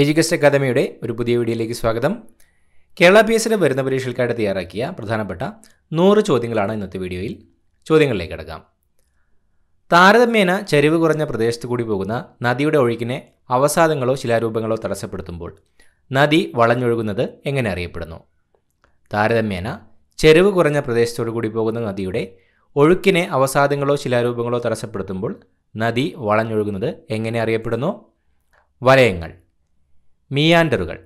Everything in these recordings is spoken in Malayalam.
എജ്യൂക്കേഷൻ അക്കാദമിയുടെ ഒരു പുതിയ വീഡിയോയിലേക്ക് സ്വാഗതം കേരള പി എസിലെ വരുന്ന പരീക്ഷകൾക്കായിട്ട് തയ്യാറാക്കിയ പ്രധാനപ്പെട്ട നൂറ് ചോദ്യങ്ങളാണ് ഇന്നത്തെ വീഡിയോയിൽ ചോദ്യങ്ങളിലേക്ക് കിടക്കാം താരതമ്യേന ചരിവ് കുറഞ്ഞ പ്രദേശത്ത് കൂടി പോകുന്ന നദിയുടെ ഒഴുക്കിനെ അവസാദങ്ങളോ ശിലാരൂപങ്ങളോ തടസ്സപ്പെടുത്തുമ്പോൾ നദി വളഞ്ഞൊഴുകുന്നത് എങ്ങനെ അറിയപ്പെടുന്നു താരതമ്യേന ചെരുവ് കുറഞ്ഞ പ്രദേശത്തോടു കൂടി പോകുന്ന നദിയുടെ ഒഴുക്കിനെ അവസാദങ്ങളോ ശിലാരൂപങ്ങളോ തടസ്സപ്പെടുത്തുമ്പോൾ നദി വളഞ്ഞൊഴുകുന്നത് എങ്ങനെ അറിയപ്പെടുന്നു വലയങ്ങൾ മിയാൻഡറുകൾ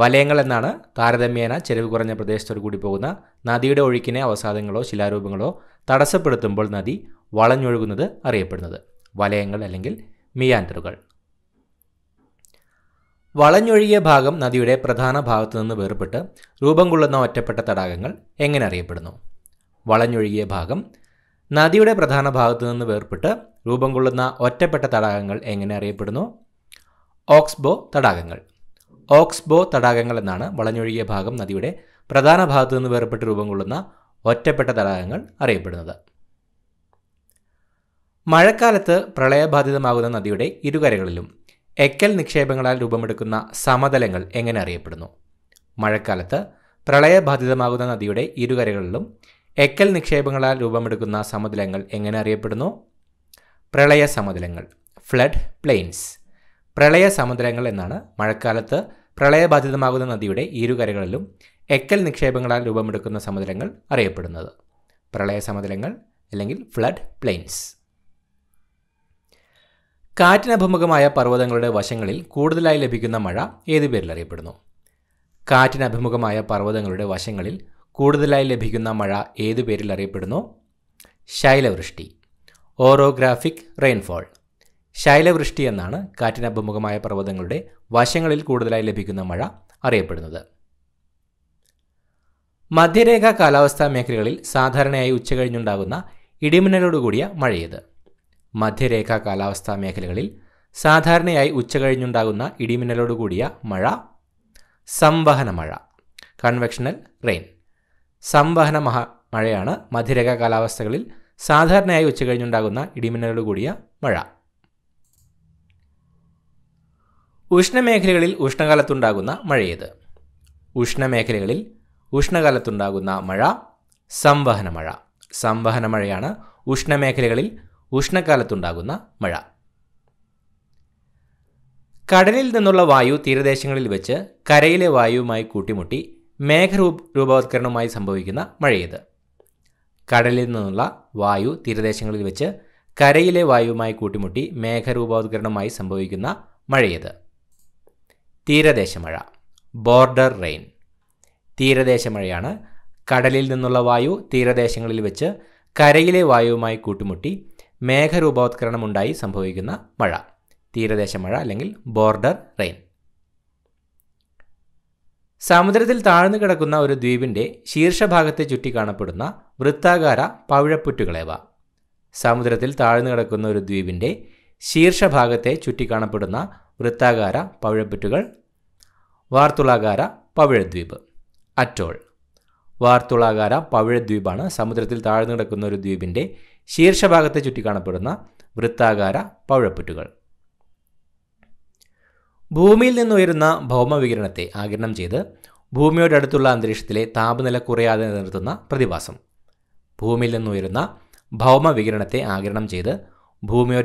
വലയങ്ങൾ എന്നാണ് താരതമ്യേന ചെലവ് കുറഞ്ഞ പ്രദേശത്തോട് കൂടി പോകുന്ന നദിയുടെ ഒഴുക്കിനെ അവസാദങ്ങളോ ശിലാരൂപങ്ങളോ തടസ്സപ്പെടുത്തുമ്പോൾ നദി വളഞ്ഞൊഴുകുന്നത് അറിയപ്പെടുന്നത് വലയങ്ങൾ അല്ലെങ്കിൽ മിയാൻഡറുകൾ വളഞ്ഞൊഴുകിയ ഭാഗം നദിയുടെ പ്രധാന ഭാഗത്തു നിന്ന് വേർപെട്ട് രൂപം കൊള്ളുന്ന ഒറ്റപ്പെട്ട തടാകങ്ങൾ എങ്ങനെ അറിയപ്പെടുന്നു വളഞ്ഞൊഴുകിയ ഭാഗം നദിയുടെ പ്രധാന ഭാഗത്തു നിന്ന് വേർപെട്ട് രൂപം കൊള്ളുന്ന ഒറ്റപ്പെട്ട തടാകങ്ങൾ എങ്ങനെ അറിയപ്പെടുന്നു ഓക്സ്ബോ തടാകങ്ങൾ ഓക്സ്ബോ തടാകങ്ങൾ എന്നാണ് വളഞ്ഞൊഴുകിയ ഭാഗം നദിയുടെ പ്രധാന ഭാഗത്തു നിന്ന് വേർപെട്ട് രൂപം കൊള്ളുന്ന ഒറ്റപ്പെട്ട തടാകങ്ങൾ അറിയപ്പെടുന്നത് മഴക്കാലത്ത് പ്രളയബാധിതമാകുന്ന നദിയുടെ ഇരുകരകളിലും എക്കൽ നിക്ഷേപങ്ങളാൽ രൂപമെടുക്കുന്ന സമതലങ്ങൾ എങ്ങനെ അറിയപ്പെടുന്നു മഴക്കാലത്ത് പ്രളയബാധിതമാകുന്ന നദിയുടെ ഇരുകരകളിലും എക്കൽ നിക്ഷേപങ്ങളാൽ രൂപമെടുക്കുന്ന സമതലങ്ങൾ എങ്ങനെ അറിയപ്പെടുന്നു പ്രളയ സമതലങ്ങൾ ഫ്ലഡ് പ്ലെയിൻസ് പ്രളയ സമതലങ്ങൾ എന്നാണ് മഴക്കാലത്ത് പ്രളയബാധിതമാകുന്ന നദിയുടെ ഇരുകരകളിലും എക്കൽ നിക്ഷേപങ്ങളാൽ രൂപമെടുക്കുന്ന സമതലങ്ങൾ അറിയപ്പെടുന്നത് പ്രളയ സമതലങ്ങൾ അല്ലെങ്കിൽ ഫ്ലഡ് പ്ലെയിൻസ് കാറ്റിനഭിമുഖമായ പർവ്വതങ്ങളുടെ വശങ്ങളിൽ കൂടുതലായി ലഭിക്കുന്ന മഴ ഏതു പേരിൽ അറിയപ്പെടുന്നു കാറ്റിനഭിമുഖമായ പർവ്വതങ്ങളുടെ വശങ്ങളിൽ കൂടുതലായി ലഭിക്കുന്ന മഴ ഏതു പേരിൽ അറിയപ്പെടുന്നു ശൈലവൃഷ്ടി ഓറോഗ്രാഫിക് റെയിൻഫോൾ ശൈലവൃഷ്ടി എന്നാണ് കാറ്റിനഭിമുഖമായ പർവ്വതങ്ങളുടെ വശങ്ങളിൽ കൂടുതലായി ലഭിക്കുന്ന മഴ അറിയപ്പെടുന്നത് മധ്യരേഖാ കാലാവസ്ഥാ മേഖലകളിൽ സാധാരണയായി ഉച്ചകഴിഞ്ഞുണ്ടാകുന്ന ഇടിമിന്നലോടുകൂടിയ മഴയത് മധ്യരേഖാ കാലാവസ്ഥാ മേഖലകളിൽ സാധാരണയായി ഉച്ചകഴിഞ്ഞുണ്ടാകുന്ന ഇടിമിന്നലോടുകൂടിയ മഴ സംവഹന മഴ കൺവെക്ഷണൽ റെയിൻ സംവഹന മഹ മഴയാണ് മധ്യരേഖാ കാലാവസ്ഥകളിൽ സാധാരണയായി ഉച്ചകഴിഞ്ഞുണ്ടാകുന്ന ഇടിമിന്നലോടുകൂടിയ മഴ ഉഷ്ണമേഖലകളിൽ ഉഷ്ണകാലത്തുണ്ടാകുന്ന മഴയേത് ഉഷ്ണമേഖലകളിൽ ഉഷ്ണകാലത്തുണ്ടാകുന്ന മഴ സംവഹന മഴ സംവഹന മഴയാണ് ഉഷ്ണമേഖലകളിൽ ഉഷ്ണകാലത്തുണ്ടാകുന്ന മഴ കടലിൽ നിന്നുള്ള വായു തീരദേശങ്ങളിൽ വെച്ച് കരയിലെ വായുവുമായി കൂട്ടിമുട്ടി മേഘരൂപ രൂപവത്കരണവുമായി സംഭവിക്കുന്ന മഴയേത് കടലിൽ നിന്നുള്ള വായു തീരദേശങ്ങളിൽ വെച്ച് കരയിലെ വായുവുമായി കൂട്ടിമുട്ടി മേഘരൂപവത്കരണവുമായി സംഭവിക്കുന്ന മഴയേത് തീരദേശമഴ ബോർഡർ റെയിൻ തീരദേശമഴയാണ് കടലിൽ നിന്നുള്ള വായു തീരദേശങ്ങളിൽ വെച്ച് കരയിലെ വായുവുമായി കൂട്ടുമുട്ടി മേഘരൂപോത്കരണമുണ്ടായി സംഭവിക്കുന്ന മഴ തീരദേശമഴ അല്ലെങ്കിൽ ബോർഡർ റെയിൻ സമുദ്രത്തിൽ താഴ്ന്നു കിടക്കുന്ന ഒരു ദ്വീപിൻ്റെ ശീർഷഭാഗത്തെ ചുറ്റി കാണപ്പെടുന്ന വൃത്താകാര പവിഴപ്പുറ്റുകളേവ സമുദ്രത്തിൽ താഴ്ന്നു കിടക്കുന്ന ഒരു ദ്വീപിൻ്റെ ശീർഷഭാഗത്തെ ചുറ്റിക്കാണപ്പെടുന്ന വൃത്താകാര പവിഴപ്പുറ്റുകൾ വാർത്തുളാകാര പവിഴദ്വീപ് അറ്റോൾ വാർത്തുളാകാര പവിഴദ്വീപാണ് സമുദ്രത്തിൽ താഴ്ന്നു കിടക്കുന്ന ഒരു ദ്വീപിൻ്റെ ശീർഷഭാഗത്തെ ചുറ്റിക്കാണപ്പെടുന്ന വൃത്താകാര പവിഴപ്പുറ്റുകൾ ഭൂമിയിൽ നിന്നുയരുന്ന ഭൗമവികിരണത്തെ ആകിരണം ചെയ്ത് ഭൂമിയോട് അടുത്തുള്ള അന്തരീക്ഷത്തിലെ താപനില കുറയാതെ നിർത്തുന്ന പ്രതിഭാസം ഭൂമിയിൽ നിന്നുയരുന്ന ഭൗമവികിരണത്തെ ആകിരണം ചെയ്ത്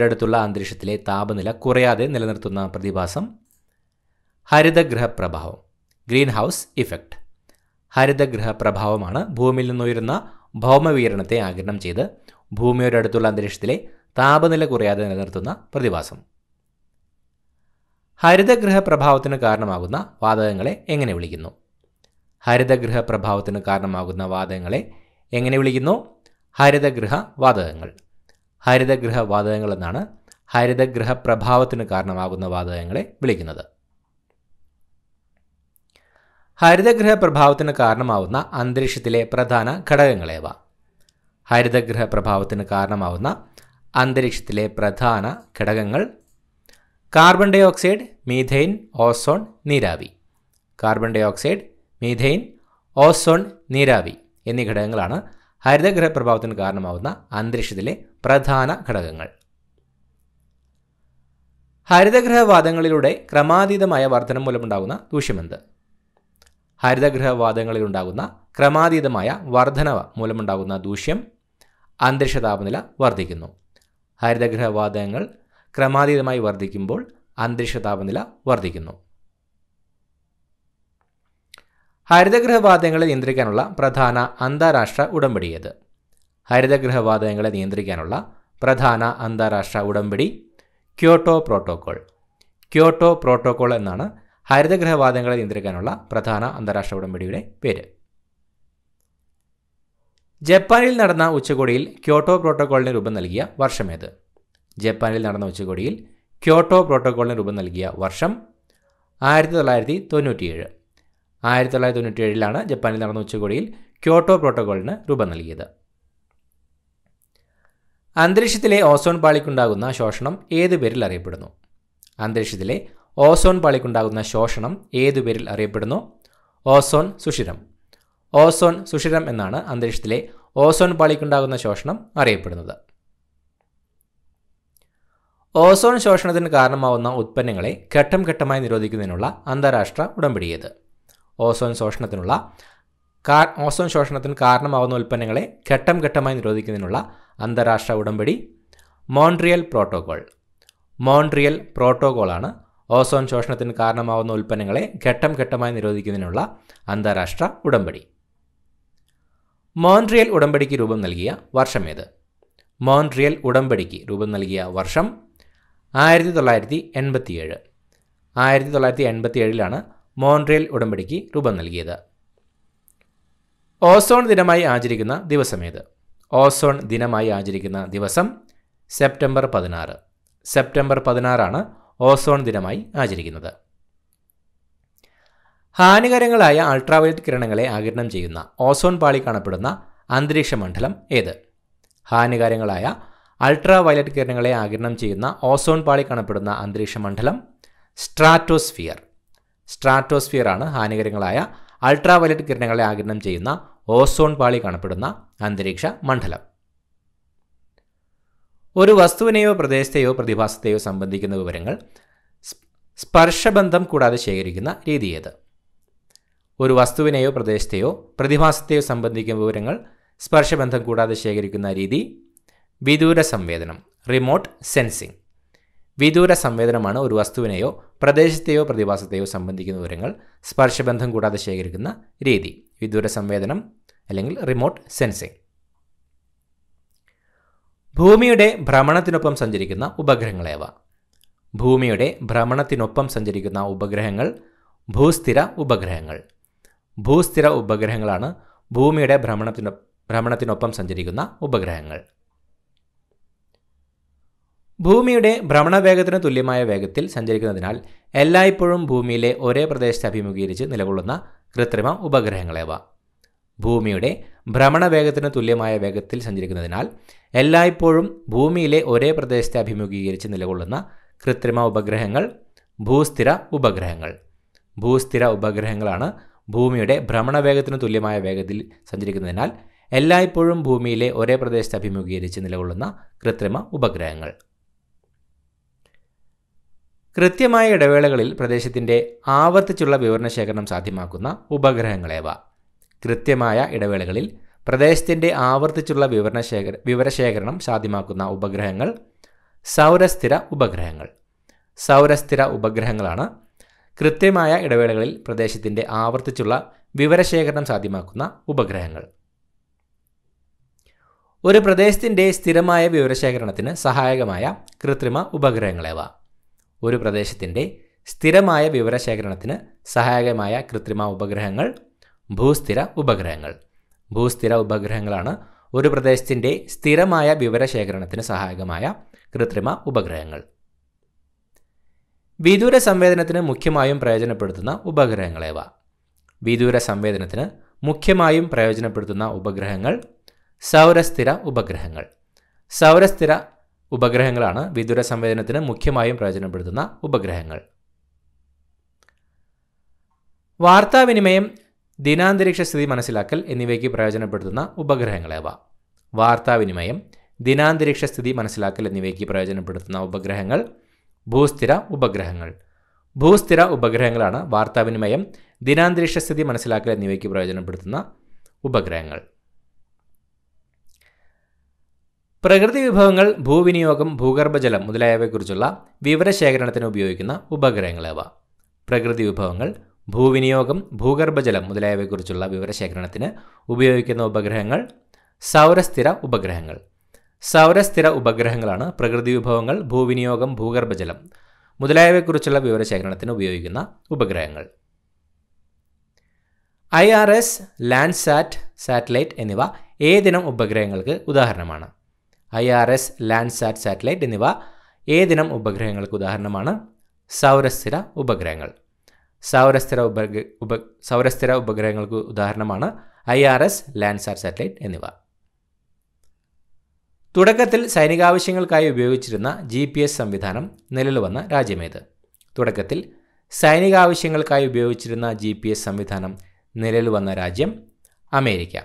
അടുത്തുള്ള അന്തരീക്ഷത്തിലെ താപനില കുറയാതെ നിലനിർത്തുന്ന പ്രതിഭാസം ഹരിതഗ്രഹ പ്രഭാവം ഗ്രീൻ ഹൗസ് ഇഫക്റ്റ് ഹരിതഗ്രഹ പ്രഭാവമാണ് ഭൂമിയിൽ നിന്നുയരുന്ന ഭൗമവീരണത്തെ ആകിരണം ചെയ്ത് അടുത്തുള്ള അന്തരീക്ഷത്തിലെ താപനില കുറയാതെ നിലനിർത്തുന്ന പ്രതിഭാസം ഹരിതഗ്രഹ പ്രഭാവത്തിന് കാരണമാകുന്ന വാതകങ്ങളെ എങ്ങനെ വിളിക്കുന്നു ഹരിതഗ്രഹ പ്രഭാവത്തിന് കാരണമാകുന്ന വാതകങ്ങളെ എങ്ങനെ വിളിക്കുന്നു ഹരിതഗ്രഹ വാതകങ്ങൾ ഹരിതഗൃഹ എന്നാണ് ഹരിതഗൃഹ പ്രഭാവത്തിന് കാരണമാകുന്ന വാതകങ്ങളെ വിളിക്കുന്നത് ഹരിതഗൃഹ പ്രഭാവത്തിന് കാരണമാവുന്ന അന്തരീക്ഷത്തിലെ പ്രധാന ഘടകങ്ങളേവ ഹരിതഗൃഹ പ്രഭാവത്തിന് കാരണമാവുന്ന അന്തരീക്ഷത്തിലെ പ്രധാന ഘടകങ്ങൾ carbon dioxide methane ozone നീരാവി carbon dioxide methane ozone നീരാവി എന്നീ ഘടകങ്ങളാണ് ഹരിതഗ്രഹ പ്രഭാവത്തിന് കാരണമാവുന്ന അന്തരീക്ഷത്തിലെ പ്രധാന ഘടകങ്ങൾ ഹരിതഗ്രഹവാദങ്ങളിലൂടെ ക്രമാതീതമായ വർധനം മൂലമുണ്ടാകുന്ന ദൂഷ്യമെന്ത് ഹരിതഗ്രഹവാദങ്ങളിലുണ്ടാകുന്ന ക്രമാതീതമായ വർധനവ മൂലമുണ്ടാകുന്ന ദൂഷ്യം അന്തരീക്ഷ താപനില വർദ്ധിക്കുന്നു ഹരിതഗ്രഹവാദങ്ങൾ ക്രമാതീതമായി വർദ്ധിക്കുമ്പോൾ അന്തരീക്ഷ താപനില വർദ്ധിക്കുന്നു ഹരിതഗൃഹവാതകങ്ങളെ നിയന്ത്രിക്കാനുള്ള പ്രധാന അന്താരാഷ്ട്ര ഉടമ്പടിയത് ഹരിതഗൃഹവാതകങ്ങളെ നിയന്ത്രിക്കാനുള്ള പ്രധാന അന്താരാഷ്ട്ര ഉടമ്പടി ക്യോട്ടോ പ്രോട്ടോകോൾ ക്യോട്ടോ പ്രോട്ടോകോൾ എന്നാണ് ഹരിതഗൃഹവാതകങ്ങളെ നിയന്ത്രിക്കാനുള്ള പ്രധാന അന്താരാഷ്ട്ര ഉടമ്പടിയുടെ പേര് ജപ്പാനിൽ നടന്ന ഉച്ചകോടിയിൽ ക്യോട്ടോ പ്രോട്ടോകോളിന് രൂപം നൽകിയ വർഷമേത് ജപ്പാനിൽ നടന്ന ഉച്ചകോടിയിൽ ക്യോട്ടോ പ്രോട്ടോകോളിന് രൂപം നൽകിയ വർഷം ആയിരത്തി തൊള്ളായിരത്തി തൊണ്ണൂറ്റിയേഴ് ആയിരത്തി തൊള്ളായിരത്തി തൊണ്ണൂറ്റി ഏഴിലാണ് ജപ്പാനിൽ നടന്ന ഉച്ചകോടിയിൽ ക്യോട്ടോ പ്രോട്ടോകോളിന് രൂപം നൽകിയത് അന്തരീക്ഷത്തിലെ ഓസോൺ പാളിക്കുണ്ടാകുന്ന ശോഷണം ഏതു പേരിൽ അറിയപ്പെടുന്നു അന്തരീക്ഷത്തിലെ ഓസോൺ പാളിക്കുണ്ടാകുന്ന ശോഷണം ഏതു പേരിൽ അറിയപ്പെടുന്നു ഓസോൺ സുഷിരം ഓസോൺ സുഷിരം എന്നാണ് അന്തരീക്ഷത്തിലെ ഓസോൺ പാളിക്കുണ്ടാകുന്ന ശോഷണം അറിയപ്പെടുന്നത് ഓസോൺ ശോഷണത്തിന് കാരണമാവുന്ന ഉത്പന്നങ്ങളെ ഘട്ടം ഘട്ടമായി നിരോധിക്കുന്നതിനുള്ള അന്താരാഷ്ട്ര ഉടമ്പടിയത് ഓസോൺ ശോഷണത്തിനുള്ള കാ ഓസോൺ ശോഷണത്തിന് കാരണമാകുന്ന ഉൽപ്പന്നങ്ങളെ ഘട്ടം ഘട്ടമായി നിരോധിക്കുന്നതിനുള്ള അന്താരാഷ്ട്ര ഉടമ്പടി മോൺട്രിയൽ പ്രോട്ടോകോൾ മോൺട്രിയൽ പ്രോട്ടോകോളാണ് ഓസോൺ ശോഷണത്തിന് കാരണമാകുന്ന ഉൽപ്പന്നങ്ങളെ ഘട്ടം ഘട്ടമായി നിരോധിക്കുന്നതിനുള്ള അന്താരാഷ്ട്ര ഉടമ്പടി മോൺട്രിയൽ ഉടമ്പടിക്ക് രൂപം നൽകിയ ഏത് മോൺട്രിയൽ ഉടമ്പടിക്ക് രൂപം നൽകിയ വർഷം ആയിരത്തി തൊള്ളായിരത്തി എൺപത്തിയേഴ് ആയിരത്തി തൊള്ളായിരത്തി ഏഴിലാണ് മോൺട്രിയൽ ഉടമ്പടിക്ക് രൂപം നൽകിയത് ഓസോൺ ദിനമായി ആചരിക്കുന്ന ദിവസമേത് ഓസോൺ ദിനമായി ആചരിക്കുന്ന ദിവസം സെപ്റ്റംബർ പതിനാറ് സെപ്റ്റംബർ പതിനാറാണ് ഓസോൺ ദിനമായി ആചരിക്കുന്നത് ഹാനികരങ്ങളായ അൾട്രാവയലറ്റ് കിരണങ്ങളെ ആകിരണം ചെയ്യുന്ന ഓസോൺ പാളി കാണപ്പെടുന്ന അന്തരീക്ഷ മണ്ഡലം ഏത് ഹാനികരങ്ങളായ അൾട്രാവയലറ്റ് കിരണങ്ങളെ ആകിരണം ചെയ്യുന്ന ഓസോൺ പാളി കാണപ്പെടുന്ന അന്തരീക്ഷ മണ്ഡലം സ്ട്രാറ്റോസ്ഫിയർ സ്ട്രാറ്റോസ്ഫിയറാണ് ഹാനികരങ്ങളായ അൾട്രാ വയലറ്റ് കിരണങ്ങളെ ആകിരണം ചെയ്യുന്ന ഓസോൺ പാളി കാണപ്പെടുന്ന അന്തരീക്ഷ മണ്ഡലം ഒരു വസ്തുവിനെയോ പ്രദേശത്തെയോ പ്രതിഭാസത്തെയോ സംബന്ധിക്കുന്ന വിവരങ്ങൾ സ്പർശബന്ധം കൂടാതെ ശേഖരിക്കുന്ന രീതി ഏത് ഒരു വസ്തുവിനെയോ പ്രദേശത്തെയോ പ്രതിഭാസത്തെയോ സംബന്ധിക്കുന്ന വിവരങ്ങൾ സ്പർശബന്ധം കൂടാതെ ശേഖരിക്കുന്ന രീതി വിദൂര സംവേദനം റിമോട്ട് സെൻസിംഗ് വിദൂര സംവേദനമാണ് ഒരു വസ്തുവിനെയോ പ്രദേശത്തെയോ പ്രതിഭാസത്തെയോ സംബന്ധിക്കുന്ന വിവരങ്ങൾ സ്പർശബന്ധം കൂടാതെ ശേഖരിക്കുന്ന രീതി വിദൂര സംവേദനം അല്ലെങ്കിൽ റിമോട്ട് സെൻസിംഗ് ഭൂമിയുടെ ഭ്രമണത്തിനൊപ്പം സഞ്ചരിക്കുന്ന ഉപഗ്രഹങ്ങളേവ ഭൂമിയുടെ ഭ്രമണത്തിനൊപ്പം സഞ്ചരിക്കുന്ന ഉപഗ്രഹങ്ങൾ ഭൂസ്ഥിര ഉപഗ്രഹങ്ങൾ ഭൂസ്ഥിര ഉപഗ്രഹങ്ങളാണ് ഭൂമിയുടെ ഭ്രമണത്തിനൊ ഭ്രമണത്തിനൊപ്പം സഞ്ചരിക്കുന്ന ഉപഗ്രഹങ്ങൾ ഭൂമിയുടെ ഭ്രമണവേഗത്തിന് തുല്യമായ വേഗത്തിൽ സഞ്ചരിക്കുന്നതിനാൽ എല്ലായ്പ്പോഴും ഭൂമിയിലെ ഒരേ പ്രദേശത്തെ അഭിമുഖീകരിച്ച് നിലകൊള്ളുന്ന കൃത്രിമ ഉപഗ്രഹങ്ങളേവ ഭൂമിയുടെ ഭ്രമണവേഗത്തിന് തുല്യമായ വേഗത്തിൽ സഞ്ചരിക്കുന്നതിനാൽ എല്ലായ്പ്പോഴും ഭൂമിയിലെ ഒരേ പ്രദേശത്തെ അഭിമുഖീകരിച്ച് നിലകൊള്ളുന്ന കൃത്രിമ ഉപഗ്രഹങ്ങൾ ഭൂസ്ഥിര ഉപഗ്രഹങ്ങൾ ഭൂസ്ഥിര ഉപഗ്രഹങ്ങളാണ് ഭൂമിയുടെ ഭ്രമണവേഗത്തിന് തുല്യമായ വേഗത്തിൽ സഞ്ചരിക്കുന്നതിനാൽ എല്ലായ്പ്പോഴും ഭൂമിയിലെ ഒരേ പ്രദേശത്തെ അഭിമുഖീകരിച്ച് നിലകൊള്ളുന്ന കൃത്രിമ ഉപഗ്രഹങ്ങൾ കൃത്യമായ ഇടവേളകളിൽ പ്രദേശത്തിൻ്റെ ആവർത്തിച്ചുള്ള വിവരണശേഖരണം സാധ്യമാക്കുന്ന ഉപഗ്രഹങ്ങളേവ കൃത്യമായ ഇടവേളകളിൽ പ്രദേശത്തിൻ്റെ ആവർത്തിച്ചുള്ള വിവരണശേഖര വിവരശേഖരണം സാധ്യമാക്കുന്ന ഉപഗ്രഹങ്ങൾ സൗരസ്ഥിര ഉപഗ്രഹങ്ങൾ സൗരസ്ഥിര ഉപഗ്രഹങ്ങളാണ് കൃത്യമായ ഇടവേളകളിൽ പ്രദേശത്തിൻ്റെ ആവർത്തിച്ചുള്ള വിവരശേഖരണം സാധ്യമാക്കുന്ന ഉപഗ്രഹങ്ങൾ ഒരു പ്രദേശത്തിൻ്റെ സ്ഥിരമായ വിവരശേഖരണത്തിന് സഹായകമായ കൃത്രിമ ഉപഗ്രഹങ്ങളേവ ഒരു പ്രദേശത്തിൻ്റെ സ്ഥിരമായ വിവരശേഖരണത്തിന് സഹായകമായ കൃത്രിമ ഉപഗ്രഹങ്ങൾ ഭൂസ്ഥിര ഉപഗ്രഹങ്ങൾ ഭൂസ്ഥിര ഉപഗ്രഹങ്ങളാണ് ഒരു പ്രദേശത്തിൻ്റെ സ്ഥിരമായ വിവരശേഖരണത്തിന് സഹായകമായ കൃത്രിമ ഉപഗ്രഹങ്ങൾ വിദൂര സംവേദനത്തിന് മുഖ്യമായും പ്രയോജനപ്പെടുത്തുന്ന ഉപഗ്രഹങ്ങളേവ വിദൂര സംവേദനത്തിന് മുഖ്യമായും പ്രയോജനപ്പെടുത്തുന്ന ഉപഗ്രഹങ്ങൾ സൗരസ്ഥിര ഉപഗ്രഹങ്ങൾ സൗരസ്ഥിര ഉപഗ്രഹങ്ങളാണ് വിദൂര സംവേദനത്തിന് മുഖ്യമായും പ്രയോജനപ്പെടുത്തുന്ന ഉപഗ്രഹങ്ങൾ വാർത്താവിനിമയം ദിനാന്തരീക്ഷ സ്ഥിതി മനസ്സിലാക്കൽ എന്നിവയ്ക്ക് പ്രയോജനപ്പെടുത്തുന്ന ഉപഗ്രഹങ്ങളേവ വാർത്താവിനിമയം ദിനാന്തരീക്ഷ സ്ഥിതി മനസ്സിലാക്കൽ എന്നിവയ്ക്ക് പ്രയോജനപ്പെടുത്തുന്ന ഉപഗ്രഹങ്ങൾ ഭൂസ്ഥിര ഉപഗ്രഹങ്ങൾ ഭൂസ്ഥിര ഉപഗ്രഹങ്ങളാണ് വാർത്താവിനിമയം ദിനാന്തരീക്ഷ സ്ഥിതി മനസ്സിലാക്കൽ എന്നിവയ്ക്ക് പ്രയോജനപ്പെടുത്തുന്ന ഉപഗ്രഹങ്ങൾ പ്രകൃതി വിഭവങ്ങൾ ഭൂവിനിയോഗം ഭൂഗർഭജലം മുതലായവയെക്കുറിച്ചുള്ള വിവരശേഖരണത്തിന് ഉപയോഗിക്കുന്ന ഉപഗ്രഹങ്ങളേവ പ്രകൃതി വിഭവങ്ങൾ ഭൂവിനിയോഗം ഭൂഗർഭജലം മുതലായവയെക്കുറിച്ചുള്ള വിവരശേഖരണത്തിന് ഉപയോഗിക്കുന്ന ഉപഗ്രഹങ്ങൾ സൗരസ്ഥിര ഉപഗ്രഹങ്ങൾ സൗരസ്ഥിര ഉപഗ്രഹങ്ങളാണ് പ്രകൃതി വിഭവങ്ങൾ ഭൂവിനിയോഗം ഭൂഗർഭജലം മുതലായവയെക്കുറിച്ചുള്ള വിവരശേഖരണത്തിന് ഉപയോഗിക്കുന്ന ഉപഗ്രഹങ്ങൾ I R S sat satellite എന്നിവ ഏതിനം ഉപഗ്രഹങ്ങൾക്ക് ഉദാഹരണമാണ് I R S Landsat satellite എന്നിവ ഏതിനം ഉപഗ്രഹങ്ങൾക്ക് ഉദാഹരണമാണ് സൗരസ്ഥിര ഉപഗ്രഹങ്ങൾ സൗരസ്ഥിര ഉപഗ്ര ഉപ സൗരസ്ഥിര ഉപഗ്രഹങ്ങൾക്ക് ഉദാഹരണമാണ് I R S Landsat satellite എന്നിവ തുടക്കത്തിൽ സൈനികാവശ്യങ്ങൾക്കായി ഉപയോഗിച്ചിരുന്ന ജി പി എസ് സംവിധാനം നിലവിൽ വന്ന രാജ്യമേത് തുടക്കത്തിൽ സൈനികാവശ്യങ്ങൾക്കായി ഉപയോഗിച്ചിരുന്ന ജി പി എസ് സംവിധാനം നിലവിൽ വന്ന രാജ്യം അമേരിക്ക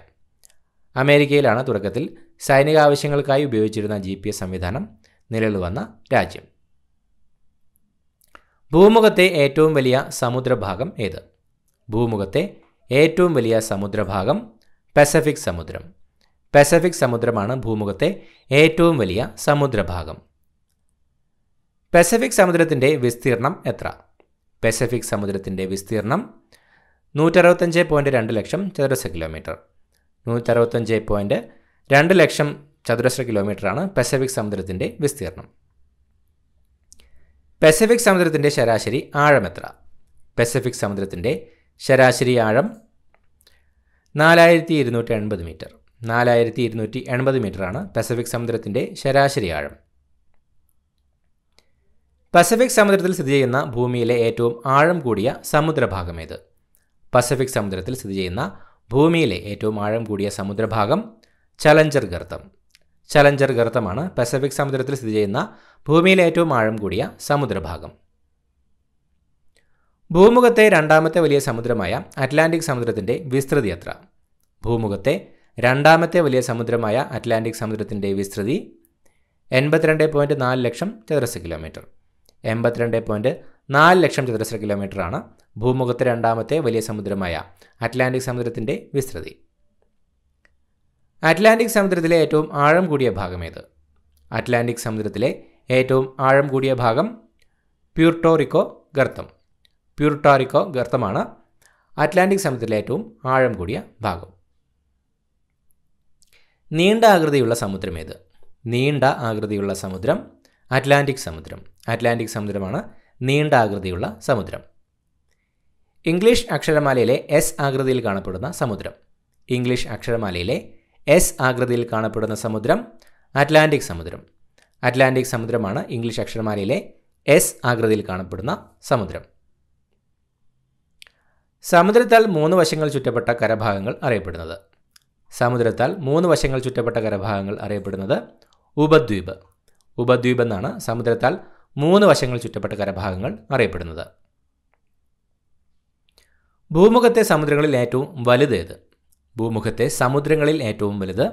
അമേരിക്കയിലാണ് തുടക്കത്തിൽ സൈനിക ആവശ്യങ്ങൾക്കായി ഉപയോഗിച്ചിരുന്ന ജി പി എസ് സംവിധാനം നിലവിൽ വന്ന രാജ്യം ഭൂമുഖത്തെ ഏറ്റവും വലിയ സമുദ്രഭാഗം ഏത് ഭൂമുഖത്തെ ഏറ്റവും വലിയ സമുദ്രഭാഗം പസഫിക് സമുദ്രം പസഫിക് സമുദ്രമാണ് ഭൂമുഖത്തെ ഏറ്റവും വലിയ സമുദ്രഭാഗം പസഫിക് സമുദ്രത്തിൻ്റെ വിസ്തീർണം എത്ര പസഫിക് സമുദ്രത്തിൻ്റെ വിസ്തീർണം നൂറ്ററുപത്തഞ്ച് പോയിൻറ്റ് രണ്ട് ലക്ഷം ചതുരശ്ര കിലോമീറ്റർ നൂറ്ററുപത്തഞ്ച് പോയിൻറ്റ് രണ്ട് ലക്ഷം ചതുരശ്ര കിലോമീറ്ററാണ് പസഫിക് സമുദ്രത്തിൻ്റെ വിസ്തീർണം പസഫിക് സമുദ്രത്തിൻ്റെ ശരാശരി ആഴം എത്ര പസഫിക് സമുദ്രത്തിൻ്റെ ശരാശരി ആഴം നാലായിരത്തി ഇരുന്നൂറ്റി എൺപത് മീറ്റർ നാലായിരത്തി ഇരുന്നൂറ്റി എൺപത് മീറ്ററാണ് പസഫിക് സമുദ്രത്തിൻ്റെ ശരാശരി ആഴം പസഫിക് സമുദ്രത്തിൽ സ്ഥിതി ചെയ്യുന്ന ഭൂമിയിലെ ഏറ്റവും ആഴം കൂടിയ സമുദ്രഭാഗം ഏത് പസഫിക് സമുദ്രത്തിൽ സ്ഥിതി ചെയ്യുന്ന ഭൂമിയിലെ ഏറ്റവും ആഴം കൂടിയ സമുദ്രഭാഗം ചലഞ്ചർ ഗർത്തം ചലഞ്ചർ ഗർത്തമാണ് പസഫിക് സമുദ്രത്തിൽ സ്ഥിതി ചെയ്യുന്ന ഭൂമിയിലെ ഏറ്റവും ആഴം കൂടിയ സമുദ്രഭാഗം ഭൂമുഖത്തെ രണ്ടാമത്തെ വലിയ സമുദ്രമായ അറ്റ്ലാന്റിക് സമുദ്രത്തിൻ്റെ വിസ്തൃതി എത്ര ഭൂമുഖത്തെ രണ്ടാമത്തെ വലിയ സമുദ്രമായ അറ്റ്ലാന്റിക് സമുദ്രത്തിൻ്റെ വിസ്തൃതി എൺപത്തിരണ്ട് പോയിൻറ്റ് നാല് ലക്ഷം ചതുരശ്ര കിലോമീറ്റർ എൺപത്തിരണ്ട് പോയിൻറ്റ് നാല് ലക്ഷം ചതുരശ്ര കിലോമീറ്ററാണ് ഭൂമുഖത്തെ രണ്ടാമത്തെ വലിയ സമുദ്രമായ അറ്റ്ലാന്റിക് സമുദ്രത്തിൻ്റെ വിസ്തൃതി അറ്റ്ലാന്റിക് സമുദ്രത്തിലെ ഏറ്റവും ആഴം കൂടിയ ഏത് അറ്റ്ലാന്റിക് സമുദ്രത്തിലെ ഏറ്റവും ആഴം കൂടിയ ഭാഗം പ്യൂർട്ടോറിക്കോ ഗർത്തം പ്യൂർട്ടോറിക്കോ ഗർത്തമാണ് അറ്റ്ലാന്റിക് സമുദ്രത്തിലെ ഏറ്റവും ആഴം കൂടിയ ഭാഗം നീണ്ട ആകൃതിയുള്ള ഏത് നീണ്ട ആകൃതിയുള്ള സമുദ്രം അറ്റ്ലാന്റിക് സമുദ്രം അറ്റ്ലാന്റിക് സമുദ്രമാണ് നീണ്ട ആകൃതിയുള്ള സമുദ്രം ഇംഗ്ലീഷ് അക്ഷരമാലയിലെ എസ് ആകൃതിയിൽ കാണപ്പെടുന്ന സമുദ്രം ഇംഗ്ലീഷ് അക്ഷരമാലയിലെ എസ് ആകൃതിയിൽ കാണപ്പെടുന്ന സമുദ്രം അറ്റ്ലാന്റിക് സമുദ്രം അറ്റ്ലാന്റിക് സമുദ്രമാണ് ഇംഗ്ലീഷ് അക്ഷരമാലയിലെ എസ് ആകൃതിയിൽ കാണപ്പെടുന്ന സമുദ്രം സമുദ്രത്താൽ മൂന്ന് വശങ്ങൾ ചുറ്റപ്പെട്ട കരഭാഗങ്ങൾ അറിയപ്പെടുന്നത് സമുദ്രത്താൽ മൂന്ന് വശങ്ങൾ ചുറ്റപ്പെട്ട കരഭാഗങ്ങൾ അറിയപ്പെടുന്നത് ഉപദ്വീപ് ഉപദ്വീപ് എന്നാണ് സമുദ്രത്താൽ മൂന്ന് വശങ്ങൾ ചുറ്റപ്പെട്ട കരഭാഗങ്ങൾ അറിയപ്പെടുന്നത് ഭൂമുഖത്തെ സമുദ്രങ്ങളിൽ ഏറ്റവും വലുതേത് ഭൂമുഖത്തെ സമുദ്രങ്ങളിൽ ഏറ്റവും വലുത്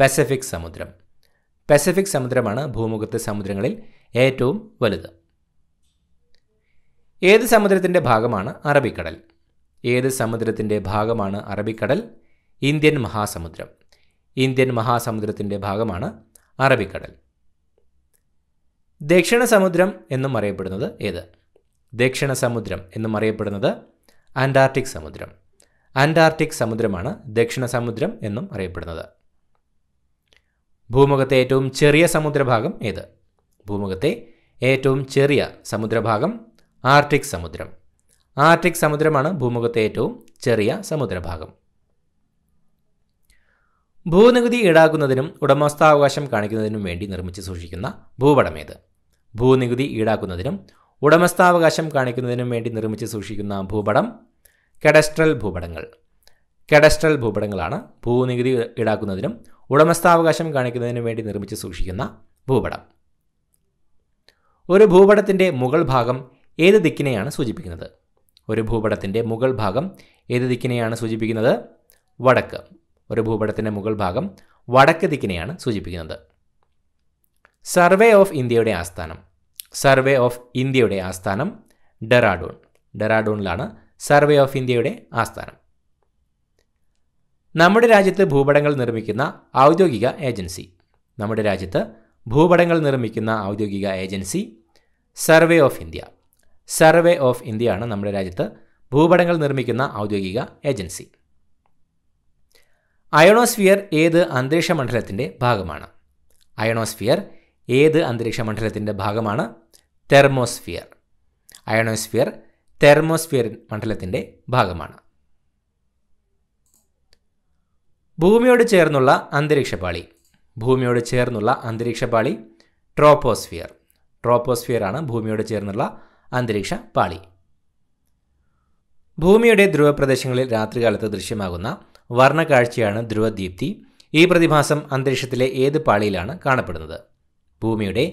പസഫിക് സമുദ്രം പസഫിക് സമുദ്രമാണ് ഭൂമുഖത്തെ സമുദ്രങ്ങളിൽ ഏറ്റവും വലുത് ഏത് സമുദ്രത്തിൻ്റെ ഭാഗമാണ് അറബിക്കടൽ ഏത് സമുദ്രത്തിൻ്റെ ഭാഗമാണ് അറബിക്കടൽ ഇന്ത്യൻ മഹാസമുദ്രം ഇന്ത്യൻ മഹാസമുദ്രത്തിൻ്റെ ഭാഗമാണ് അറബിക്കടൽ ദക്ഷിണ സമുദ്രം എന്നും അറിയപ്പെടുന്നത് ഏത് ദക്ഷിണ സമുദ്രം എന്നും അറിയപ്പെടുന്നത് അന്റാർട്ടിക് സമുദ്രം അന്റാർട്ടിക് സമുദ്രമാണ് ദക്ഷിണ സമുദ്രം എന്നും അറിയപ്പെടുന്നത് ഭൂമുഖത്തെ ഏറ്റവും ചെറിയ സമുദ്രഭാഗം ഏത് ഭൂമുഖത്തെ ഏറ്റവും ചെറിയ സമുദ്രഭാഗം ആർട്ടിക് സമുദ്രം ആർട്ടിക് സമുദ്രമാണ് ഭൂമുഖത്തെ ഏറ്റവും ചെറിയ സമുദ്രഭാഗം ഭൂനികുതി ഈടാക്കുന്നതിനും ഉടമസ്ഥാവകാശം കാണിക്കുന്നതിനും വേണ്ടി നിർമ്മിച്ച് സൂക്ഷിക്കുന്ന ഏത് ഭൂനികുതി ഈടാക്കുന്നതിനും ഉടമസ്ഥാവകാശം കാണിക്കുന്നതിനും വേണ്ടി നിർമ്മിച്ച് സൂക്ഷിക്കുന്ന ഭൂപടം കെഡസ്ട്രൽ ഭൂപടങ്ങൾ കെഡസ്ട്രൽ ഭൂപടങ്ങളാണ് ഭൂനികുതി ഈടാക്കുന്നതിനും ഉടമസ്ഥാവകാശം കാണിക്കുന്നതിനും വേണ്ടി നിർമ്മിച്ച് സൂക്ഷിക്കുന്ന ഭൂപടം ഒരു ഭൂപടത്തിൻ്റെ മുകൾ ഭാഗം ഏത് ദിക്കിനെയാണ് സൂചിപ്പിക്കുന്നത് ഒരു ഭൂപടത്തിൻ്റെ മുകൾ ഭാഗം ഏത് ദിക്കിനെയാണ് സൂചിപ്പിക്കുന്നത് വടക്ക് ഒരു ഭൂപടത്തിൻ്റെ മുകൾ ഭാഗം വടക്ക് ദിക്കിനെയാണ് സൂചിപ്പിക്കുന്നത് സർവേ ഓഫ് ഇന്ത്യയുടെ ആസ്ഥാനം സർവേ ഓഫ് ഇന്ത്യയുടെ ആസ്ഥാനം ഡെറാഡൂൺ ഡെറാഡൂണിലാണ് സർവേ ഓഫ് ഇന്ത്യയുടെ ആസ്ഥാനം നമ്മുടെ രാജ്യത്ത് ഭൂപടങ്ങൾ നിർമ്മിക്കുന്ന ഔദ്യോഗിക ഏജൻസി നമ്മുടെ രാജ്യത്ത് ഭൂപടങ്ങൾ നിർമ്മിക്കുന്ന ഔദ്യോഗിക agency survey of India survey of India ആണ് നമ്മുടെ രാജ്യത്ത് ഭൂപടങ്ങൾ നിർമ്മിക്കുന്ന ഔദ്യോഗിക ഏജൻസി അയണോസ്ഫിയർ ഏത് അന്തരീക്ഷ മണ്ഡലത്തിൻ്റെ ഭാഗമാണ് അയണോസ്ഫിയർ ഏത് അന്തരീക്ഷ മണ്ഡലത്തിൻ്റെ ഭാഗമാണ് തെർമോസ്ഫിയർ അയണോസ്ഫിയർ തെർമോസ്ഫിയർ മണ്ഡലത്തിൻ്റെ ഭാഗമാണ് ഭൂമിയോട് ചേർന്നുള്ള അന്തരീക്ഷപാളി ഭൂമിയോട് ചേർന്നുള്ള അന്തരീക്ഷപാളി ട്രോപ്പോസ്ഫിയർ ട്രോപ്പോസ്ഫിയർ ആണ് ഭൂമിയോട് ചേർന്നുള്ള അന്തരീക്ഷ പാളി ഭൂമിയുടെ ധ്രുവപ്രദേശങ്ങളിൽ രാത്രികാലത്ത് ദൃശ്യമാകുന്ന വർണ്ണകാഴ്ചയാണ് ധ്രുവദീപ്തി ഈ പ്രതിഭാസം അന്തരീക്ഷത്തിലെ ഏത് പാളിയിലാണ് കാണപ്പെടുന്നത് ഭൂമിയുടെ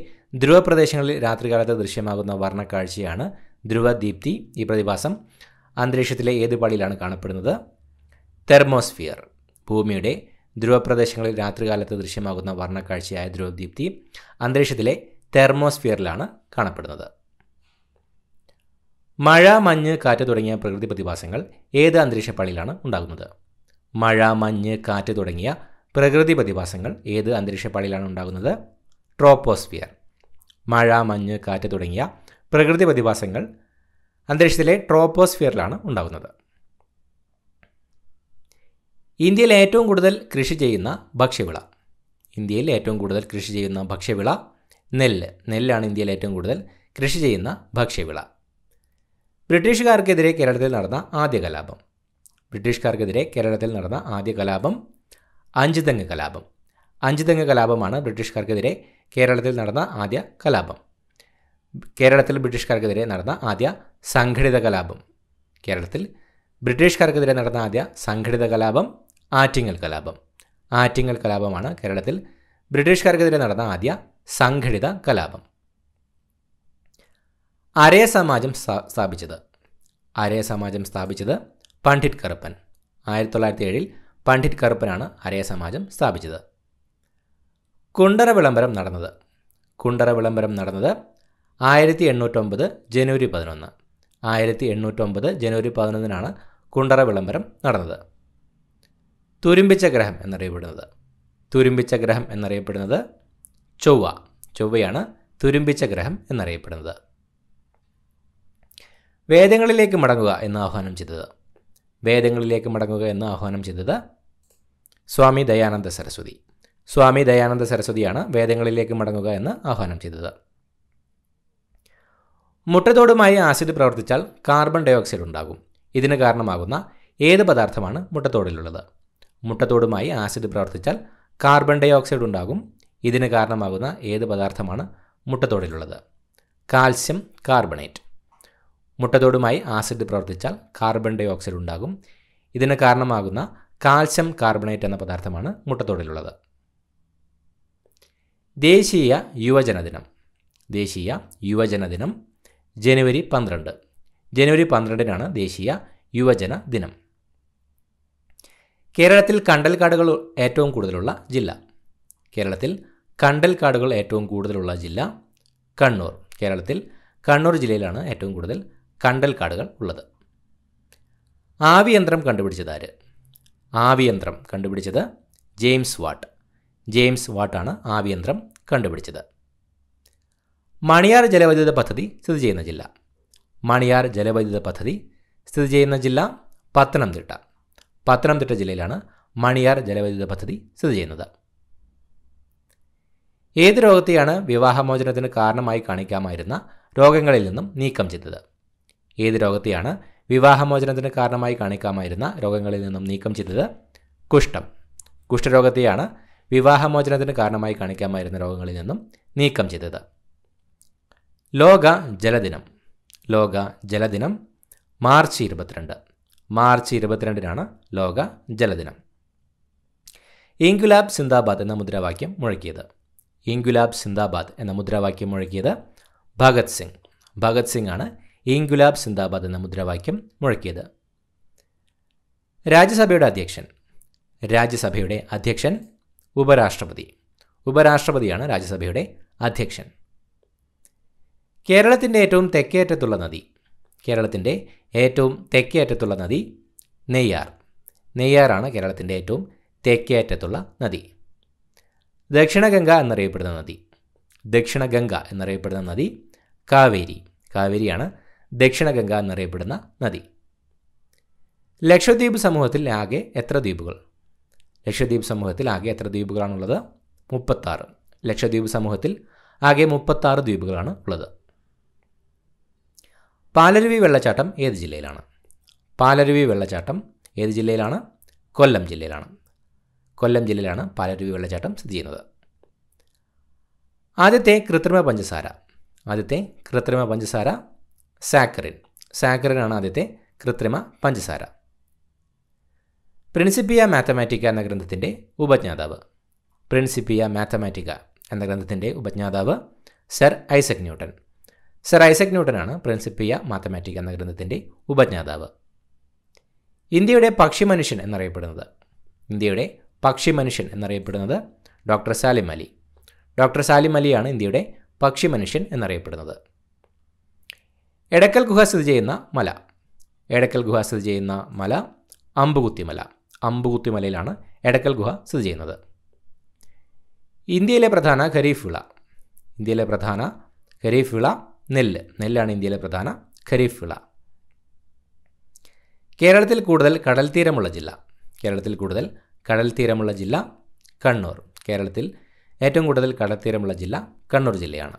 ധ്രുവപ്രദേശങ്ങളിൽ രാത്രികാലത്ത് ദൃശ്യമാകുന്ന വർണ്ണക്കാഴ്ചയാണ് ധ്രുവദീപ്തി ഈ പ്രതിഭാസം അന്തരീക്ഷത്തിലെ ഏത് പാളിയിലാണ് കാണപ്പെടുന്നത് തെർമോസ്ഫിയർ ഭൂമിയുടെ ധ്രുവപ്രദേശങ്ങളിൽ രാത്രികാലത്ത് ദൃശ്യമാകുന്ന വർണ്ണക്കാഴ്ചയായ ധ്രുവദീപ്തി അന്തരീക്ഷത്തിലെ തെർമോസ്ഫിയറിലാണ് കാണപ്പെടുന്നത് മഴ മഞ്ഞ് കാറ്റ് തുടങ്ങിയ പ്രകൃതി പ്രതിഭാസങ്ങൾ ഏത് അന്തരീക്ഷ പാളിയിലാണ് ഉണ്ടാകുന്നത് മഴ മഞ്ഞ് കാറ്റ് തുടങ്ങിയ പ്രകൃതി പ്രതിഭാസങ്ങൾ ഏത് അന്തരീക്ഷ പാളിയിലാണ് ഉണ്ടാകുന്നത് ട്രോപ്പോസ്ഫിയർ മഴ മഞ്ഞ് കാറ്റ് തുടങ്ങിയ പ്രകൃതി പ്രതിഭാസങ്ങൾ അന്തരീക്ഷത്തിലെ ട്രോപ്പോസ്ഫിയറിലാണ് ഉണ്ടാകുന്നത് ഇന്ത്യയിൽ ഏറ്റവും കൂടുതൽ കൃഷി ചെയ്യുന്ന ഭക്ഷ്യവിള ഇന്ത്യയിൽ ഏറ്റവും കൂടുതൽ കൃഷി ചെയ്യുന്ന ഭക്ഷ്യവിള നെല്ല് നെല്ലാണ് ഇന്ത്യയിൽ ഏറ്റവും കൂടുതൽ കൃഷി ചെയ്യുന്ന ഭക്ഷ്യവിള ബ്രിട്ടീഷുകാർക്കെതിരെ കേരളത്തിൽ നടന്ന ആദ്യ കലാപം ബ്രിട്ടീഷുകാർക്കെതിരെ കേരളത്തിൽ നടന്ന ആദ്യ കലാപം അഞ്ചുതെങ്ങ് കലാപം അഞ്ചുതെങ്ങ് കലാപമാണ് ബ്രിട്ടീഷുകാർക്കെതിരെ കേരളത്തിൽ നടന്ന ആദ്യ കലാപം കേരളത്തിൽ ബ്രിട്ടീഷുകാർക്കെതിരെ നടന്ന ആദ്യ സംഘടിത കലാപം കേരളത്തിൽ ബ്രിട്ടീഷുകാർക്കെതിരെ നടന്ന ആദ്യ സംഘടിത കലാപം ആറ്റിങ്ങൽ കലാപം ആറ്റിങ്ങൽ കലാപമാണ് കേരളത്തിൽ ബ്രിട്ടീഷുകാർക്കെതിരെ നടന്ന ആദ്യ സംഘടിത കലാപം അരയ സമാജം സ്ഥാപിച്ചത് അരയ സമാജം സ്ഥാപിച്ചത് പണ്ഡിറ്റ് കറുപ്പൻ ആയിരത്തി തൊള്ളായിരത്തി ഏഴിൽ പണ്ഡിറ്റ് കറുപ്പനാണ് അരയ സമാജം സ്ഥാപിച്ചത് കുണ്ടറ വിളംബരം നടന്നത് കുണ്ടറ വിളംബരം നടന്നത് ആയിരത്തി എണ്ണൂറ്റൊമ്പത് ജനുവരി പതിനൊന്ന് ആയിരത്തി എണ്ണൂറ്റൊമ്പത് ജനുവരി പതിനൊന്നിനാണ് കുണ്ടറ വിളംബരം നടന്നത് തുരുമ്പിച്ച ഗ്രഹം എന്നറിയപ്പെടുന്നത് തുരുമ്പിച്ച ഗ്രഹം എന്നറിയപ്പെടുന്നത് ചൊവ്വ ചൊവ്വയാണ് തുരുമ്പിച്ച ഗ്രഹം എന്നറിയപ്പെടുന്നത് വേദങ്ങളിലേക്ക് മടങ്ങുക എന്ന് ആഹ്വാനം ചെയ്തത് വേദങ്ങളിലേക്ക് മടങ്ങുക എന്ന് ആഹ്വാനം ചെയ്തത് സ്വാമി ദയാനന്ദ സരസ്വതി സ്വാമി ദയാനന്ദ സരസ്വതിയാണ് വേദങ്ങളിലേക്ക് മടങ്ങുക എന്ന് ആഹ്വാനം ചെയ്തത് മുട്ടത്തോടുമായി ആസിഡ് പ്രവർത്തിച്ചാൽ കാർബൺ ഡയോക്സൈഡ് ഉണ്ടാകും ഇതിന് കാരണമാകുന്ന ഏത് പദാർത്ഥമാണ് മുട്ടത്തോടിലുള്ളത് മുട്ടത്തോടുമായി ആസിഡ് പ്രവർത്തിച്ചാൽ കാർബൺ ഡയോക്സൈഡ് ഉണ്ടാകും ഇതിന് കാരണമാകുന്ന ഏത് പദാർത്ഥമാണ് മുട്ടത്തോടിലുള്ളത് കാൽസ്യം കാർബണേറ്റ് മുട്ടത്തോടുമായി ആസിഡ് പ്രവർത്തിച്ചാൽ കാർബൺ ഡയോക്സൈഡ് ഉണ്ടാകും ഇതിന് കാരണമാകുന്ന കാൽസ്യം കാർബണേറ്റ് എന്ന പദാർത്ഥമാണ് മുട്ടത്തോടിലുള്ളത് ദേശീയ യുവജന ദിനം ദേശീയ യുവജന ദിനം ജനുവരി പന്ത്രണ്ട് ജനുവരി പന്ത്രണ്ടിനാണ് ദേശീയ യുവജന ദിനം കേരളത്തിൽ കണ്ടൽക്കാടുകൾ ഏറ്റവും കൂടുതലുള്ള ജില്ല കേരളത്തിൽ കണ്ടൽക്കാടുകൾ ഏറ്റവും കൂടുതലുള്ള ജില്ല കണ്ണൂർ കേരളത്തിൽ കണ്ണൂർ ജില്ലയിലാണ് ഏറ്റവും കൂടുതൽ കണ്ടൽക്കാടുകൾ ഉള്ളത് ആവിയന്ത്രം ആര് ആവിയന്ത്രം കണ്ടുപിടിച്ചത് ജെയിംസ് വാട്ട് ജെയിംസ് വാട്ടാണ് ആവിയന്ത്രം കണ്ടുപിടിച്ചത് മണിയാർ ജലവൈദ്യുത പദ്ധതി സ്ഥിതി ചെയ്യുന്ന ജില്ല മണിയാർ ജലവൈദ്യുത പദ്ധതി സ്ഥിതി ചെയ്യുന്ന ജില്ല പത്തനംതിട്ട പത്തനംതിട്ട ജില്ലയിലാണ് മണിയാർ ജലവൈദ്യുത പദ്ധതി സ്ഥിതി ചെയ്യുന്നത് ഏത് രോഗത്തെയാണ് വിവാഹമോചനത്തിന് കാരണമായി കാണിക്കാമായിരുന്ന രോഗങ്ങളിൽ നിന്നും നീക്കം ചെയ്തത് ഏത് രോഗത്തെയാണ് വിവാഹമോചനത്തിന് കാരണമായി കാണിക്കാമായിരുന്ന രോഗങ്ങളിൽ നിന്നും നീക്കം ചെയ്തത് കുഷ്ഠം കുഷ്ഠരോഗത്തെയാണ് വിവാഹമോചനത്തിന് കാരണമായി കാണിക്കാമായിരുന്ന രോഗങ്ങളിൽ നിന്നും നീക്കം ചെയ്തത് ലോക ജലദിനം ലോക ജലദിനം മാർച്ച് ഇരുപത്തിരണ്ട് മാർച്ച് ഇരുപത്തിരണ്ടിനാണ് ലോക ജലദിനം ഇംഗുലാബ് സിന്ദാബാദ് എന്ന മുദ്രാവാക്യം മുഴക്കിയത് ഇംഗുലാബ് സിന്ദാബാദ് എന്ന മുദ്രാവാക്യം മുഴക്കിയത് ഭഗത് സിംഗ് ഭഗത് സിംഗ് ആണ് ഇംഗുലാബ് സിന്ദാബാദ് എന്ന മുദ്രാവാക്യം മുഴക്കിയത് രാജ്യസഭയുടെ അധ്യക്ഷൻ രാജ്യസഭയുടെ അധ്യക്ഷൻ ഉപരാഷ്ട്രപതി ഉപരാഷ്ട്രപതിയാണ് രാജ്യസഭയുടെ അധ്യക്ഷൻ കേരളത്തിൻ്റെ ഏറ്റവും തെക്കേയറ്റത്തുള്ള നദി കേരളത്തിൻ്റെ ഏറ്റവും തെക്കേയറ്റത്തുള്ള നദി നെയ്യാർ നെയ്യാറാണ് കേരളത്തിൻ്റെ ഏറ്റവും തെക്കേയറ്റത്തുള്ള നദി ദക്ഷിണഗംഗ എന്നറിയപ്പെടുന്ന നദി ദക്ഷിണഗംഗ എന്നറിയപ്പെടുന്ന നദി കാവേരി കാവേരിയാണ് ദക്ഷിണഗംഗ എന്നറിയപ്പെടുന്ന നദി ലക്ഷദ്വീപ് സമൂഹത്തിൽ ആകെ എത്ര ദ്വീപുകൾ ലക്ഷദ്വീപ് സമൂഹത്തിൽ ആകെ എത്ര ദ്വീപുകളാണുള്ളത് മുപ്പത്താറ് ലക്ഷദ്വീപ് സമൂഹത്തിൽ ആകെ മുപ്പത്താറ് ദ്വീപുകളാണ് ഉള്ളത് പാലരുവി വെള്ളച്ചാട്ടം ഏത് ജില്ലയിലാണ് പാലരുവി വെള്ളച്ചാട്ടം ഏത് ജില്ലയിലാണ് കൊല്ലം ജില്ലയിലാണ് കൊല്ലം ജില്ലയിലാണ് പാലരുവി വെള്ളച്ചാട്ടം സ്ഥിതി ചെയ്യുന്നത് ആദ്യത്തെ കൃത്രിമ പഞ്ചസാര ആദ്യത്തെ കൃത്രിമ പഞ്ചസാര സാക്കറിൻ സാക്കറിൻ ആണ് ആദ്യത്തെ കൃത്രിമ പഞ്ചസാര പ്രിൻസിപ്പിയ മാത്തമാറ്റിക്ക എന്ന ഗ്രന്ഥത്തിൻ്റെ ഉപജ്ഞാതാവ് പ്രിൻസിപ്പിയ മാത്തമാറ്റിക്ക എന്ന ഗ്രന്ഥത്തിൻ്റെ ഉപജ്ഞാതാവ് sir Isaac Newton sir Isaac ന്യൂട്ടനാണ് പ്രിൻസിപ്പിയ മാത്തമാറ്റിക് എന്ന ഗ്രന്ഥത്തിൻ്റെ ഉപജ്ഞാതാവ് ഇന്ത്യയുടെ പക്ഷി മനുഷ്യൻ എന്നറിയപ്പെടുന്നത് ഇന്ത്യയുടെ പക്ഷി മനുഷ്യൻ എന്നറിയപ്പെടുന്നത് ഡോക്ടർ സാലിം അലി ഡോക്ടർ സാലിം അലിയാണ് ഇന്ത്യയുടെ പക്ഷി മനുഷ്യൻ എന്നറിയപ്പെടുന്നത് എടക്കൽ ഗുഹ സ്ഥിതി ചെയ്യുന്ന മല എടക്കൽ ഗുഹ സ്ഥിതി ചെയ്യുന്ന മല അമ്പുകുത്തിമല അമ്പുകുത്തിമലയിലാണ് എടക്കൽ ഗുഹ സ്ഥിതി ചെയ്യുന്നത് ഇന്ത്യയിലെ പ്രധാന ഖരീഫ് വിള ഇന്ത്യയിലെ പ്രധാന ഖരീഫ് വിള നെല്ല് നെല്ലാണ് ഇന്ത്യയിലെ പ്രധാന ഖരീഫ് വിള കേരളത്തിൽ കൂടുതൽ കടൽ തീരമുള്ള ജില്ല കേരളത്തിൽ കൂടുതൽ കടൽ തീരമുള്ള ജില്ല കണ്ണൂർ കേരളത്തിൽ ഏറ്റവും കൂടുതൽ കടൽ തീരമുള്ള ജില്ല കണ്ണൂർ ജില്ലയാണ്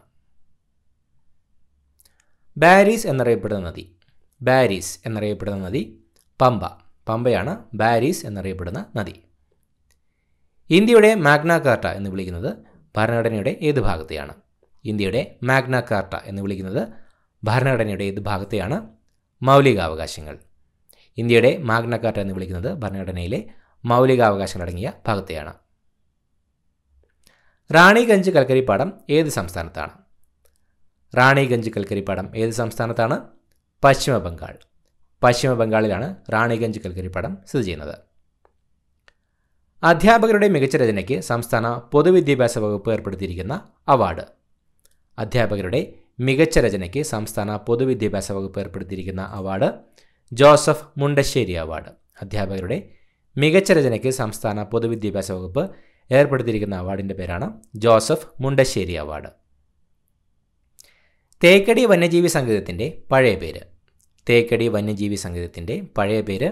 ബാരീസ് എന്നറിയപ്പെടുന്ന നദി ബാരീസ് എന്നറിയപ്പെടുന്ന നദി പമ്പ പമ്പയാണ് ബാരീസ് എന്നറിയപ്പെടുന്ന നദി ഇന്ത്യയുടെ മാഗ്നാകാർട്ട എന്ന് വിളിക്കുന്നത് ഭരണഘടനയുടെ ഏത് ഭാഗത്തെയാണ് ഇന്ത്യയുടെ മാഗ്ന കാർട്ട എന്ന് വിളിക്കുന്നത് ഭരണഘടനയുടെ ഏത് ഭാഗത്തെയാണ് മൗലികാവകാശങ്ങൾ ഇന്ത്യയുടെ മാഗ്ന കാർട്ട എന്ന് വിളിക്കുന്നത് ഭരണഘടനയിലെ മൗലികാവകാശങ്ങൾ അടങ്ങിയ ഭാഗത്തെയാണ് റാണിഗഞ്ച് കൽക്കരിപ്പാടം ഏത് സംസ്ഥാനത്താണ് റാണിഗഞ്ച് കൽക്കരിപ്പാടം ഏത് സംസ്ഥാനത്താണ് പശ്ചിമ ബംഗാൾ പശ്ചിമ ബംഗാളിലാണ് റാണിഗഞ്ച് കൽക്കരിപ്പാടം സ്ഥിതി ചെയ്യുന്നത് അധ്യാപകരുടെ മികച്ച രചനയ്ക്ക് സംസ്ഥാന പൊതുവിദ്യാഭ്യാസ വകുപ്പ് ഏർപ്പെടുത്തിയിരിക്കുന്ന അവാർഡ് അധ്യാപകരുടെ മികച്ച രചനയ്ക്ക് സംസ്ഥാന പൊതുവിദ്യാഭ്യാസ വകുപ്പ് ഏർപ്പെടുത്തിയിരിക്കുന്ന അവാർഡ് ജോസഫ് മുണ്ടശ്ശേരി അവാർഡ് അധ്യാപകരുടെ മികച്ച രചനയ്ക്ക് സംസ്ഥാന പൊതുവിദ്യാഭ്യാസ വകുപ്പ് ഏർപ്പെടുത്തിയിരിക്കുന്ന അവാർഡിൻ്റെ പേരാണ് ജോസഫ് മുണ്ടശ്ശേരി അവാർഡ് തേക്കടി വന്യജീവി സംഗീതത്തിൻ്റെ പഴയ പേര് തേക്കടി വന്യജീവി സംഗീതത്തിൻ്റെ പഴയ പേര്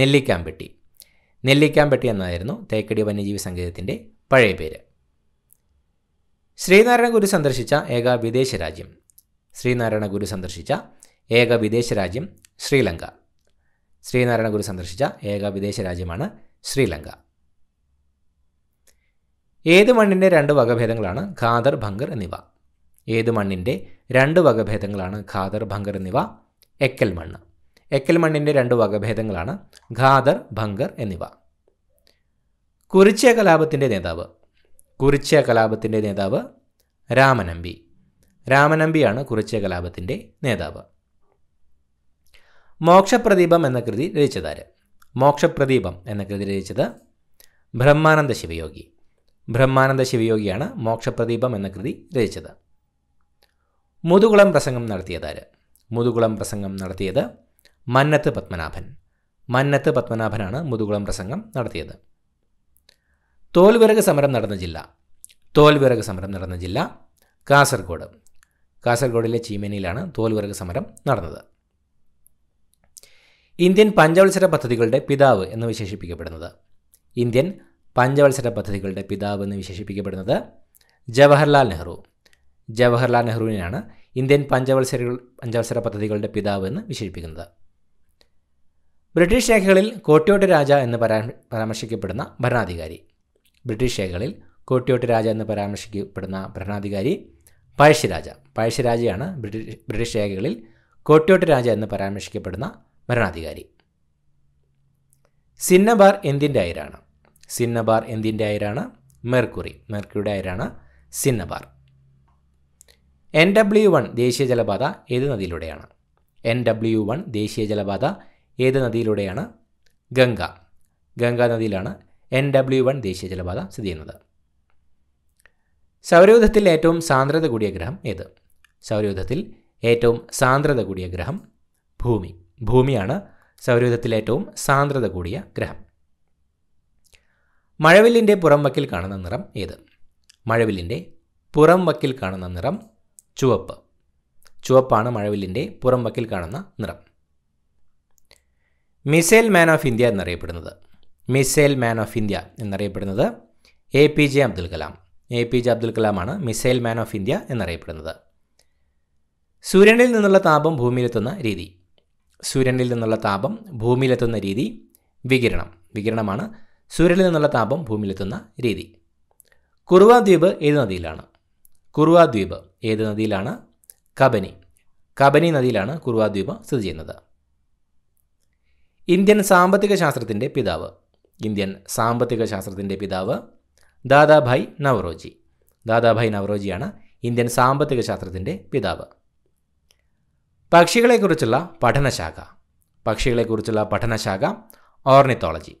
നെല്ലിക്കാമ്പെട്ടി നെല്ലിക്കാമ്പെട്ടി എന്നായിരുന്നു തേക്കടി വന്യജീവി സംഗീതത്തിൻ്റെ പഴയ പേര് ശ്രീനാരായണ ഗുരു സന്ദർശിച്ച ഏക വിദേശ രാജ്യം ശ്രീനാരായണ ഗുരു സന്ദർശിച്ച ഏക വിദേശ രാജ്യം ശ്രീലങ്ക ശ്രീനാരായണ ഗുരു സന്ദർശിച്ച ഏക വിദേശ രാജ്യമാണ് ശ്രീലങ്ക ഏത് മണ്ണിൻ്റെ രണ്ട് വകഭേദങ്ങളാണ് ഖാദർ ഭംഗർ എന്നിവ ഏത് മണ്ണിൻ്റെ രണ്ട് വകഭേദങ്ങളാണ് ഖാദർ ഭംഗർ എന്നിവ എക്കൽ മണ്ണ് എക്കൽ മണ്ണിൻ്റെ രണ്ട് വകഭേദങ്ങളാണ് ഖാദർ ഭംഗർ എന്നിവ കുറിച്യ കലാപത്തിൻ്റെ നേതാവ് കുറിച്യ കലാപത്തിൻ്റെ നേതാവ് രാമനമ്പി രാമനമ്പിയാണ് കുറിച്യ കലാപത്തിൻ്റെ നേതാവ് മോക്ഷപ്രദീപം എന്ന കൃതി രചിച്ചതാര് മോക്ഷപ്രദീപം എന്ന കൃതി രചിച്ചത് ബ്രഹ്മാനന്ദ ശിവയോഗി ബ്രഹ്മാനന്ദ ശിവയോഗിയാണ് മോക്ഷപ്രദീപം എന്ന കൃതി രചിച്ചത് മുതുകുളം പ്രസംഗം നടത്തിയതാര് മുതുകുളം പ്രസംഗം നടത്തിയത് മന്നത്ത് പത്മനാഭൻ മന്നത്ത് പത്മനാഭനാണ് മുതുകുളം പ്രസംഗം നടത്തിയത് തോൽവിറക് സമരം നടന്ന ജില്ല തോൽവിറക് സമരം നടന്ന ജില്ല കാസർഗോഡ് കാസർഗോഡിലെ ചീമേനിയിലാണ് തോൽവിറക് സമരം നടന്നത് ഇന്ത്യൻ പഞ്ചവത്സര പദ്ധതികളുടെ പിതാവ് എന്ന് വിശേഷിപ്പിക്കപ്പെടുന്നത് ഇന്ത്യൻ പഞ്ചവത്സര പദ്ധതികളുടെ പിതാവ് എന്ന് വിശേഷിപ്പിക്കപ്പെടുന്നത് ജവഹർലാൽ നെഹ്റു ജവഹർലാൽ നെഹ്റുവിനെയാണ് ഇന്ത്യൻ പഞ്ചവത്സര പഞ്ചവത്സര പദ്ധതികളുടെ പിതാവ് എന്ന് വിശേഷിപ്പിക്കുന്നത് ബ്രിട്ടീഷ് രേഖകളിൽ കോട്ടയോട്ട് രാജ എന്ന് പരാമർശിക്കപ്പെടുന്ന ഭരണാധികാരി ബ്രിട്ടീഷ് രേഖകളിൽ കോട്ടിയോട്ട് രാജ എന്ന് പരാമർശിക്കപ്പെടുന്ന ഭരണാധികാരി പഴശ്ശിരാജ പഴശ്ശിരാജയാണ് ബ്രിട്ടീഷ് ബ്രിട്ടീഷ് രേഖകളിൽ കോട്ടിയോട്ട് രാജ എന്ന് പരാമർശിക്കപ്പെടുന്ന ഭരണാധികാരി സിന്നബാർ എന്തിൻ്റെ അയരാണ് സിന്നബാർ എന്തിൻ്റെ അയരാണ് മെർക്കുറി മെർക്കുറിയുടെ അയരാണ് സിന്നബാർ എൻ ഡബ്ല്യു വൺ ദേശീയ ജലപാത ഏത് നദിയിലൂടെയാണ് എൻ ഡബ്ല്യു വൺ ദേശീയ ജലപാത ഏത് നദിയിലൂടെയാണ് ഗംഗ ഗംഗാ നദിയിലാണ് എൻ ഡബ്ല്യു വൺ ദേശീയ ജലപാത സ്ഥിതി ചെയ്യുന്നത് സൗരയൂഥത്തിൽ ഏറ്റവും സാന്ദ്രത കൂടിയ ഗ്രഹം ഏത് സൗരയൂഥത്തിൽ ഏറ്റവും സാന്ദ്രത കൂടിയ ഗ്രഹം ഭൂമി ഭൂമിയാണ് സൗരയൂഥത്തിൽ ഏറ്റവും സാന്ദ്രത കൂടിയ ഗ്രഹം മഴവില്ലിൻ്റെ പുറം വക്കിൽ കാണുന്ന നിറം ഏത് മഴവില്ലിൻ്റെ പുറം വക്കിൽ കാണുന്ന നിറം ചുവപ്പ് ചുവപ്പാണ് മഴവില്ലിൻ്റെ പുറം വക്കിൽ കാണുന്ന നിറം മിസൈൽ മാൻ ഓഫ് ഇന്ത്യ എന്നറിയപ്പെടുന്നത് മിസൈൽ മാൻ ഓഫ് ഇന്ത്യ എന്നറിയപ്പെടുന്നത് A P J Abdul Kalam A P J Abdul കലാമാണ് മിസൈൽ മാൻ ഓഫ് ഇന്ത്യ എന്നറിയപ്പെടുന്നത് സൂര്യനിൽ നിന്നുള്ള താപം ഭൂമിയിലെത്തുന്ന രീതി സൂര്യനിൽ നിന്നുള്ള താപം ഭൂമിയിലെത്തുന്ന രീതി വികിരണം വികിരണമാണ് സൂര്യനിൽ നിന്നുള്ള താപം ഭൂമിയിലെത്തുന്ന രീതി കുറുവ ദ്വീപ് ഏത് നദിയിലാണ് കുറുവ ദ്വീപ് ഏത് നദിയിലാണ് കബനി കബനി നദിയിലാണ് കുറുവ ദ്വീപ് സ്ഥിതി ചെയ്യുന്നത് ഇന്ത്യൻ സാമ്പത്തിക ശാസ്ത്രത്തിൻ്റെ പിതാവ് ഇന്ത്യൻ സാമ്പത്തിക ശാസ്ത്രത്തിൻ്റെ പിതാവ് ദാദാഭായ് നവറോജി ദാദാഭായ് നവറോജിയാണ് ഇന്ത്യൻ സാമ്പത്തിക ശാസ്ത്രത്തിൻ്റെ പിതാവ് പക്ഷികളെക്കുറിച്ചുള്ള പഠനശാഖ പക്ഷികളെക്കുറിച്ചുള്ള പഠനശാഖ ഓർണിത്തോളജി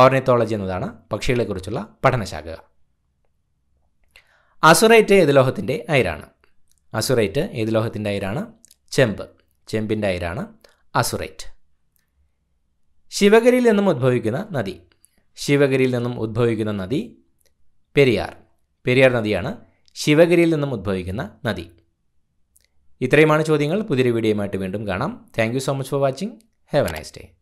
ഓർണിത്തോളജി എന്നതാണ് പക്ഷികളെക്കുറിച്ചുള്ള പഠനശാഖ അസുറൈറ്റ് ലോഹത്തിൻ്റെ അയിരാണ് അസുറൈറ്റ് ലോഹത്തിൻ്റെ അയിരാണ് ചെമ്പ് ചെമ്പിൻ്റെ അയിരാണ് അസുറൈറ്റ് ശിവഗിരിയിൽ നിന്നും ഉദ്ഭവിക്കുന്ന നദി ശിവഗിരിയിൽ നിന്നും ഉദ്ഭവിക്കുന്ന നദി പെരിയാർ പെരിയാർ നദിയാണ് ശിവഗിരിയിൽ നിന്നും ഉദ്ഭവിക്കുന്ന നദി ഇത്രയുമാണ് ചോദ്യങ്ങൾ പുതിയൊരു വീഡിയോയുമായിട്ട് വീണ്ടും കാണാം thank so much for watching have a nice day